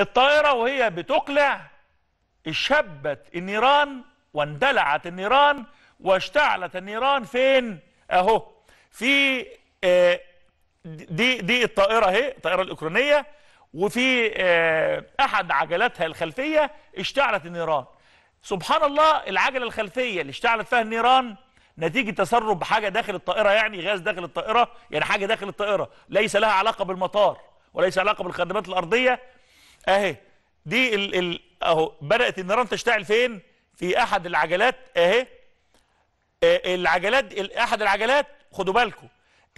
الطائرة وهي بتقلع شبت النيران واندلعت النيران واشتعلت النيران فين اهو في آه، دي دي الطائرة اهي الطائرة الأوكرانية وفي آه، أحد عجلاتها الخلفية اشتعلت النيران سبحان الله العجلة الخلفية اللي اشتعلت فيها النيران نتيجة تسرب حاجة داخل الطائرة يعني غاز داخل الطائرة يعني حاجة داخل الطائرة ليس لها علاقة بالمطار وليس علاقة بالخدمات الأرضية اهي دي ال ال اهو بدات النيران تشتعل فين في احد العجلات اهي آه، العجلات احد العجلات خدوا بالكم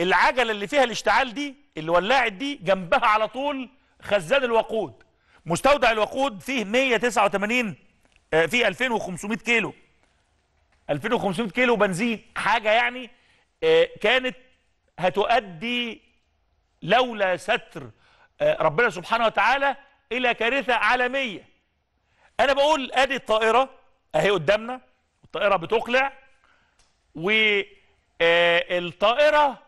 العجله اللي فيها الاشتعال دي اللي ولعت دي جنبها على طول خزان الوقود مستودع الوقود فيه 189 فيه 2500 كيلو 2500 كيلو بنزين حاجه يعني آه، كانت هتؤدي لولا ستر آه، ربنا سبحانه وتعالى إلى كارثة عالمية أنا بقول أدي الطائرة أهي قدامنا الطائرة بتقلع و آه، الطائره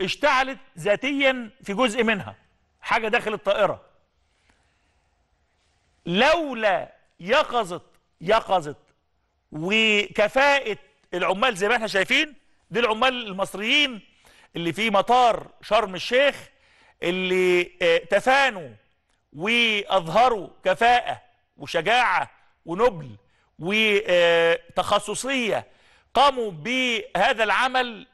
اشتعلت ذاتيا في جزء منها حاجة داخل الطائرة لولا يقظة يقظة وكفاءة العمال زي ما احنا شايفين دي العمال المصريين اللي في مطار شرم الشيخ اللي آه، تفانوا واظهروا كفاءه وشجاعه ونبل وتخصصيه قاموا بهذا العمل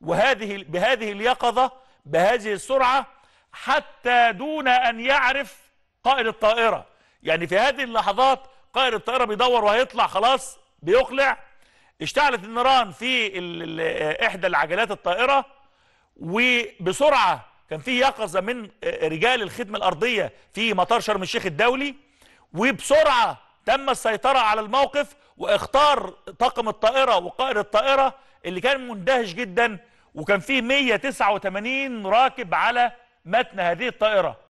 وهذه بهذه اليقظه بهذه السرعه حتى دون ان يعرف قائد الطائره يعني في هذه اللحظات قائد الطائره بيدور وهيطلع خلاص بيقلع اشتعلت النيران في احدى العجلات الطائره وبسرعه كان في يقظه من رجال الخدمه الارضيه في مطار شرم الشيخ الدولي وبسرعه تم السيطره على الموقف واختار طاقم الطائره وقائد الطائره اللي كان مندهش جدا وكان فيه 189 راكب على متن هذه الطائره